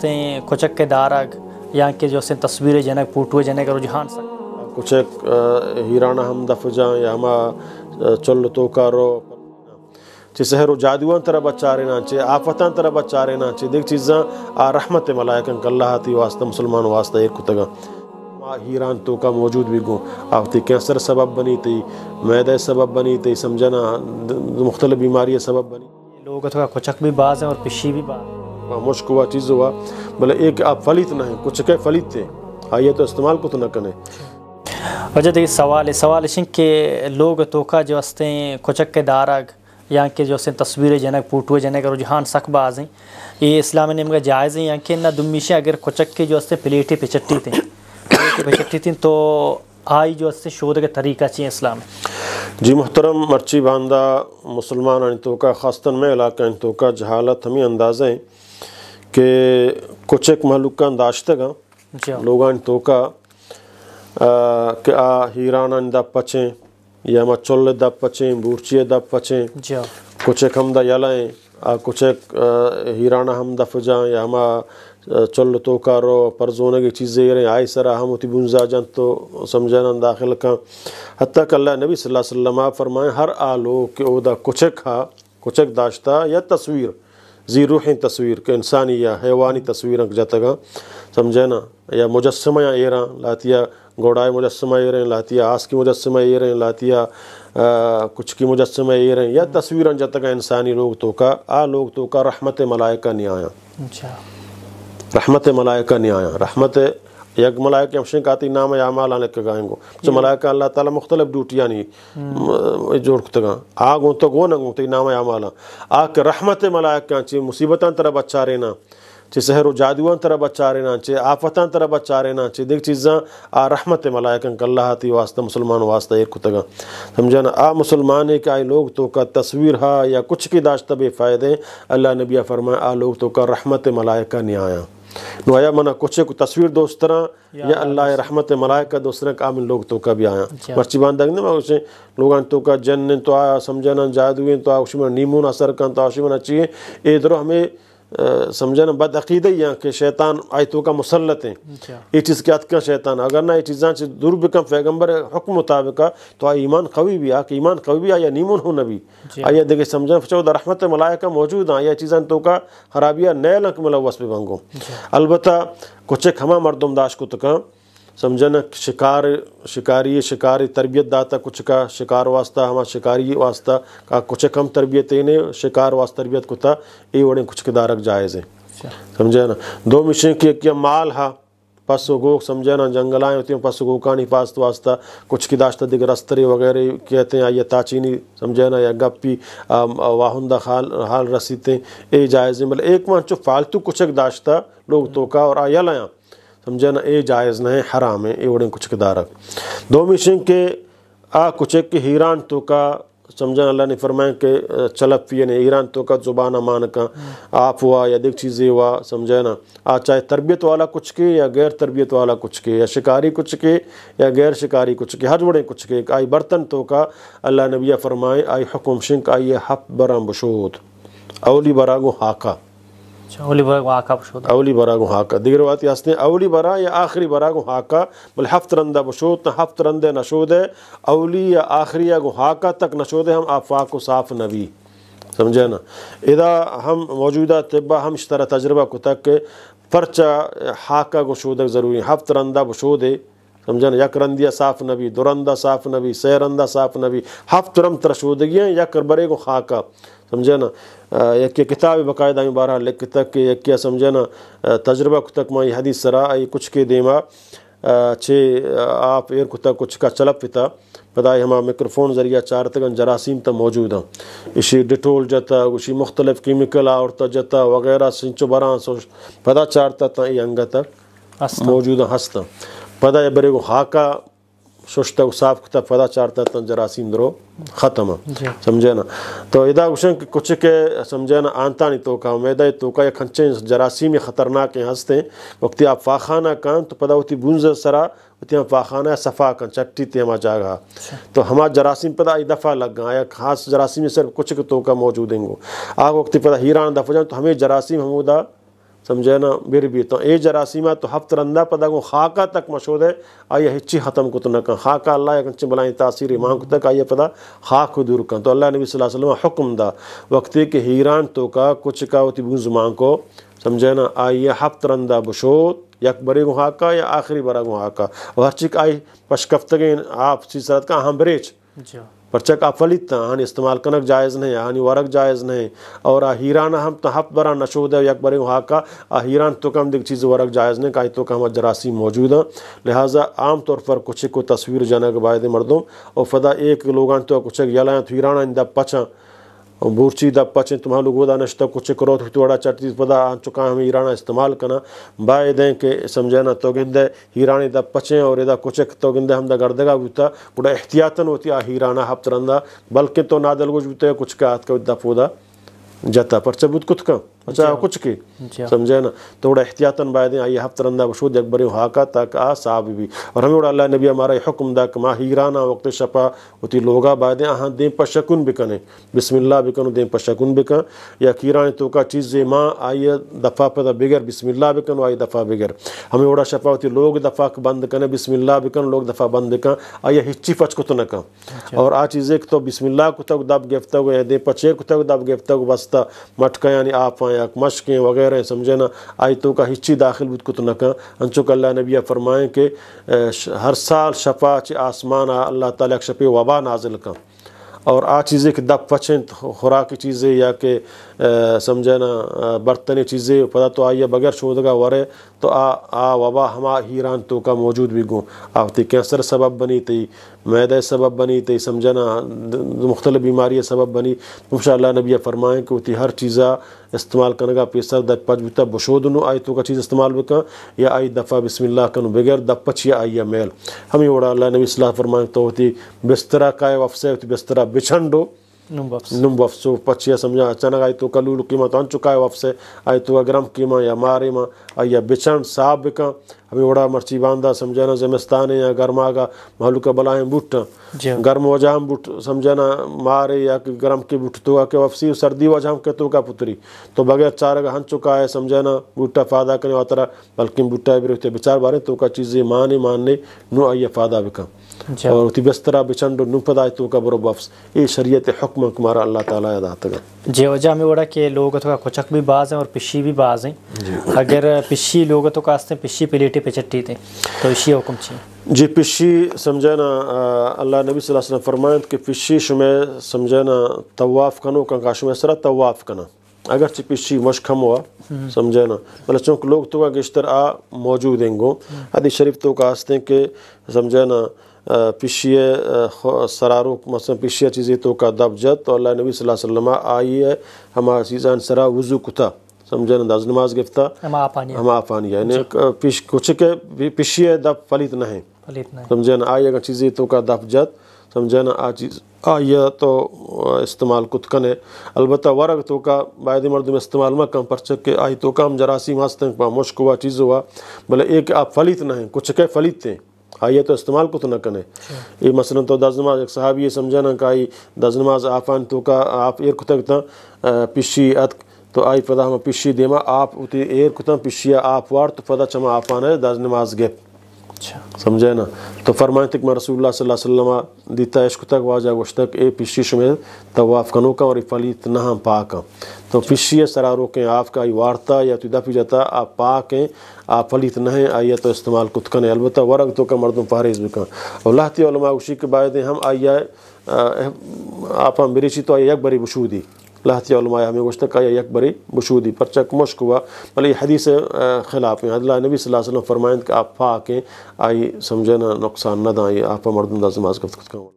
તે કોચક કે દારક યહ કે જો સે તસવીરે જનક પોટુ જનક રોહાન સ કુછ હીરાણા હમ દફજા યહમા ચલ તોકારો જે સહેરો જાદુવાંત રબ ચારે નાચે આફતંતરબ ચારે નાચે દેખ ચીજા રહમત મેલાકાંગલ્લાતી વાસ્તે મુસ્લમાન વાસ્તે એકત હીરાન તોકા મોજૂદ બી ગો આફતે કેસર સબબ બની તઈ મેદ સબબ બની તઈ સમજના મુખતલ બીમારીય સબબ બની લોગો કો કોચક મે બાઝ હે ઓર પિશી મે બાઝ હે मुश्क हुआ चीज़ हुआ मतलब एक आप फलित ना हैं कुछ कह फलित थे आइए हाँ, तो इस्तेमाल को तो ना करें वजह अच्छा, देखिए सवाल है सवाल शिंग के लोग तोका जो हस्ते कुचक के दारग यहाँ के जो तस्वीरें जनक पुटुए जनक रुझान सकबाज हैं ये इस्लाम ने मेरा जायज़ हैं यहाँ के ना दुमिशे अगर कुचक के जो हस्ते प्लेटें पिचट्टी थी प्लेटें पिचट्टी थी तो आई जो हस्ते शोध का तरीका चाहिए इस्लाम जी मोहतरम मर्ची बांदा मुसलमान का खासतन में इलाका का जहालत हमें अंदाजें है के कुछ एक महलूक दाशत गा लोग तो का आ हीरान दब पचे या मा चुल्ले दब पचे बूर्चिए दब पचे कुछ एक हम दल आ कुछ एक हीरान हम दफ जा या मा चुल्ल तो रो परजोन की चीज़ें आई सरा हम उती बुंजा जन तो समझा दाखिल का हत्या कल नबी सल्लल्लाहु अलैहि वसल्लम फरमाए हर आ लो कि कुछ खा कुछ दाश्ता या तस्वीर जी रूही तस्वीर के इंसानी या हैवानी तस्वीर जतगा समझे ना या मुजस्मा एरा लातिया घोड़ाए मुजस्मा एरे लातिया आस की मुजस्मा एरे लातिया कुछ की मुजस्मा एरे या तस्वीर जतगा इंसानी लोग तो का आ लोग तो का रहमत मलायका नहीं आया अच्छा। रहमत मलायका नहीं आया रहमत एक मलाइक शंकाती नाम या यामाल अनक गाएंगो जो मलाइक अल्लाह ताला मुख्तलिफ ड्यूटियां नहीं जोड़तगा आग उन तो गो नंगो तो नाम या यामाल आग रहमत मलाइक ची मुसीबत तरह बच्चा रहना ची सहर जादुअन तरह बच्चा रहना ची आफतन तरह बच्चा रहना ची देख चीज़ा आ रहमत मलाइक अल्लाह ती वास्ता मुसलमान वास्ता एक कुतगा समझा ना आ मुसलमान एक आए लोग तो का तस्वीर हा या कुछ की दाश्त बेफ़ायदे अल्लाह नबिया फरमाए आ लोग तो का रहमत मलायक का नहीं आया नोया मना कुछ को तस्वीर दोस्त तरह या अल्लाह रहमत मलायका दोस्त तरह काम लोग तो का भी आया बांध देंगे ना उसे लोगन तो का जन ने तो आया समझना जादू तो आ उसमें नीमून असर का तो उसी में अच्छी है इधर हमें सम्झनि बदअक़ीद ई आहे कि शैतान आई तो मुसलत है अच्छा। ये चीज़ क्या क्या शैतान अगर ना ये चीज़ दूर बिकम पैगम्बर हुक्म मुताबिक़ तो आई ईमान क़वी भी आ कि ईमान क़वी भी आया या नीमून नबी न देखे समझा जेके सम्झनि चओ त का मौजूद मौजूदु आहे चीज़ा तो का ख़राबिया नयल हक़ भंगो बि कुछ खमा कुझु खमा मरदमदाश कुतका समझन शिकार शिकारी शिकारी तरबियत दाता कुछ का शिकार वास्ता हमारा शिकारी वास्ता का कुछ कम तरबियत ने शिकार वास्ता तरबियत कुता ये वड़े कुछ के दारक जायज़ है अच्छा। समझे ना दो मिशन की एक माल हा पशु गोक समझे ना जंगलाएँ होती हैं पस गोकानी पास तो वास्ता कुछ की दाश्ता दिख रस्तरी वगैरह कहते हैं या ताचीनी समझे ना या गप्पी वाहुंदा हाल हाल रसीते ए जायज़ मतलब एक मान चो फालतू कुछ एक दाश्ता लोग तो का और आया लाया समझे ना ए जायज़ न है हराम है वड़े कुछ के दारक दो मिशिंग के आ कुछ के हीरान तो का समझा अल्लाह ने फरमाए के चलप पिए ने हीरान तो का जुबान अमान का आप हुआ या दिख चीज़ें हुआ समझे ना आ चाहे तरबियत वाला कुछ के या गैर तरबियत वाला कुछ के या शिकारी कुछ के या गैर शिकारी कुछ के हर वड़े कुछ के आई बर्तन तो का अल्लाह नबिया फरमाए आई हकुम शिंक आई हप बरा बशूत अवली गो हाका أولي براغو هاكا بشوط أولي براغو هاكا ديگر وقت ياسني أولي برا يا آخري براغو هاكا بل هفت رنده بشوط هفت رنده نشوده أولي يا آخري يا هاكا تک نشوده هم آفاق و صاف نبی समझे ना इदा हम मौजूदा तबा हम इस तरह तजर्बा को तक परचा हाका को शोधक ज़रूरी हफ्त रंदा बशोदे समझे ना यक रंदिया साफ नबी दुरंदा साफ नबी सहरंदा साफ नबी हफ्त रम तरशोदगियाँ यक बरे को खाका समझे ना यके किताब बाकायदा में बारह लिख तक क्या समझे ना तजर्बा तक माँ हदी सरा कुछ के देमा छे आप एयर कुता कुछ का चलप पिता पदाए हम माइक्रोफोन जरिया चार तक जरासीम तो मौजूद हूँ इसी डिटोल जता उसी मुख्तलिफ केमिकल औरत जता वगैरह सिंचो बरा सो पदा चारता त अंग तक मौजूद हस्त पदा बरे को हाका शुष्ट साफ फदा चारता तन जरासीम द्रो खत्म समझे ना तो इदा उशन कुछ के समझे ना आंता नहीं तो का मैदा तो का खंचे जरासीम ये खतरनाक हैं हंसते वक्त आप फाखाना कान तो पता होती बुंज सरा हम फाखाना या सफ़ा कन चट्टी तेमा जागा अच्छा। तो हमारा जरासीम पता पदा दफ़ा लग गया या खास जरासीम में सिर्फ कुछ के तो का मौजूद हैं आग वक्त पता हीरान दफा जाए तो हमें जरासीम हमूदा समझे ना बिर भी तो ए जरासीमा तो हफ्त रंदा पदा को खाका तक मशहूर है आइए हिची ख़त्म को तो न कहा खाका अल्लाह कंचे बलाएँ तासीर इमाम को तक आइए पदा खाक दूर कं तो अल्लाह नबी वसल्लम हुक्म दा वक्ती के हीरान तो का कुछ का वो माँ को समझे ना आइए हफ्त रंदा बशोत यक बरे गो हाका या आखिरी बरा गो हाका हर चिक आई पशकफ्तगे आप सी सरत का हम हाँ, बरेच परचक आफलित हानि इस्तेमाल कनक जायज़ नहीं हानि वरक जायज़ नहीं और आ हम हम तो हफ बरा नशोद यकबर हाका आ तो तुकम दिख चीज़ वरक जायज़ नहीं तो तुकम जरासी मौजूद हैं लिहाजा आम तौर पर कुछ को तस्वीर जनक बायद मरदों और फदा एक लोगान तो कुछ यलाएँ तो हीरान इंदा पचाँ बूर्ची दप्पाचें तुम्हां लोग वदा नश्ता कुछ करो तो तुवाड़ा चटी पदा आ चुका हम हीराना इस्तेमाल करना बाय दें के समझाना तो गिंदे दा पचे और इदा कुछ तो गिंदे हम दा गर्दगा बुता गुड़ा एहतियातन होती आ हीराना हफ्त रंदा बल्कि तो नादल तो कुछ बुते कुछ का हाथ का पौधा जाता पर चबूत कुछ का अच्छा कुछ की हाँ। समझे ना तो बड़ा एहतियातन बाय दें आई हफ्त रंदा वशूद अकबर हाका तक आ साब भी और हमें बड़ा अल्लाह नबी हमारा हुक्म दक माँ हीराना वक्त शपा उती लोगा बाय दें अहाँ दें पशकुन भी कने बिकने भी कनो दें पशकुन भी बिकन या कीरान तो का चीज़ माँ आइए दफ़ा पता बिगर भी कनो आई दफ़ा बिगर हमें बड़ा शपा उती लोग दफ़ा बंद कने भी बिकन लोग दफ़ा बंद बिकन आइए हिची फच कुत न कम अच्छा। और आ चीज़ें तो बिस्मिल्ला कुतक दब गिफ्तक दें पचे कुतक दब गिफ्तक बसता मटका यानी आप आए या मशक़ें वगैरह समझे ना आयतों का हिची दाखिल बुत कुत नक अंचो का अल्लाह नबिया फरमाएँ कि हर साल शफा च आसमान अल्लाह ताली शफ़ वबा नाजिल का और आ चीज़ें कि दब पछें खुराक की चीज़ें या कि समझना बर्तन चीज़ें पता तो आइए बगैर वर है तो आ आ वबा हमा हीरान तो का मौजूद भी गुँ आवती कैंसर सबब बनी थी मैदे सबब बनी थी समझना मुख्तलिफ बीमारियाँ सबब बनी तुम नबी फरमाएँ कि उत हर चीज़ा इस्तेमाल करने का पेसर दप पजबुता आई तो का चीज़ इस्तेमाल भी कर या आई दफ़ा बिस्मिल्लाह कन बगैर दपच या आई या मैल हमें उड़ा अल्लाह नबी सलाह फरमाएँ तो होती बिस्तरा का वफसे बिस्तरा बिछंडो नुम वफ्सु पछिया समझा अचानक आई आयतु कलूल कीमा तो अन चुका है वफ्से आयतु अग्रम कीमा या आई या बिछन साबिका अभी ओड़ा मर्ची बांधा समझाना जमस्तान या गर्मा का महलू का बला बुट हाँ। गर्म वजाम बुट समझाना मारे या गर्म के बुट तो के वापसी सर्दी वजाम के तो का पुत्री तो बगैर चार हन चुका है समझाना बूटा फायदा करने वातरा बल्कि बूटा रखते बेचार बारे तो का चीज़ें माने मानने नु आइए फायदा बिका हाँ। और तिबस्तरा बिचंड नुपदाय तो का बरो वापस ये शरीयत हुक्म कुमार अल्लाह ताला याद आता जे वजह में वड़ा के लोग तो का कुचक भी बाज हैं और पिशी भी बाज हैं अगर पिशी लोग तो कास्ते पिशी प्लेट बेटे पे चट्टी थे तो इसी हुक्म चाहिए जी पिशी समझाना अल्लाह नबी वसल्लम फरमाएँ कि पिशी शुमे समझाना तवाफ़ कनो कंका शुमे सरा तवाफ़ कना अगर पिशी मशखम हुआ हम्म। समझाना मतलब चूँकि लोग तो गिश्तर आ मौजूद हैं हम्म। हदी शरीफ तो का आस्ते के समझाना पिशिए सरारों मसलन पिशिया चीज़ें तो का दब जत तो अल्लाह नबी वसल्लम आई है हमारा सीज़ान सरा वज़ू कुता समझन अंदाज नमाज गिफ्ता हमा आफानी यानी पिश कुछ के पिशिए दब फलित नहीं फलित नहीं समझन आई अगर चीज तो का दफ जत समझन आ चीज़ तो, आ यह तो इस्तेमाल कुत कने अलबत् वर्ग तो का बाद मर्द में इस्तेमाल में कम परचक के आई तो कम जरासीम हंसते मुश्क हुआ चीज़ हुआ भले एक आप फलित नहीं कुछ के फलित थे आइए तो इस्तेमाल कुत न कने अच्छा। ये मसलन तो दस नमाज एक साहब ये समझाना का आई दस नमाज आफान तो का आप एक कुतक पिशी अत तो आई पदा हम पिशी देमा आप उती एर कुतम पिशिया आप वार तो पदा चमा आप आने दाज नमाज गेप अच्छा। समझे ना तो फरमाए तक मैं रसूल सल्लम दीता इश्क तक वाजा वश तक ए पिशी शुमेर तवाफ कनो का और इफलित नहा पाक तो पिशिय सरारों के आपका आई वार्ता या तुदा तो पी जाता आप पाक हैं आप फलित न हैं आइया तो इस्तेमाल कुतकन है अलबत् वरग तो का मर्दों पहरेज भी का और लाहती के बाद हम आइया आप मेरी तो आइए एक बरी दी lahtiyaulmaya गुश्तक ka ya yakbari पर चक मुश्क हुआ भले हदीस खिलाफ है अल्लाह नबी सल्लल्लाहु अलैहि वसल्लम फरमाएं कि आप फाकें आई समझे ना नुकसान न दाएँ आप मर्द अंदाज नमाज का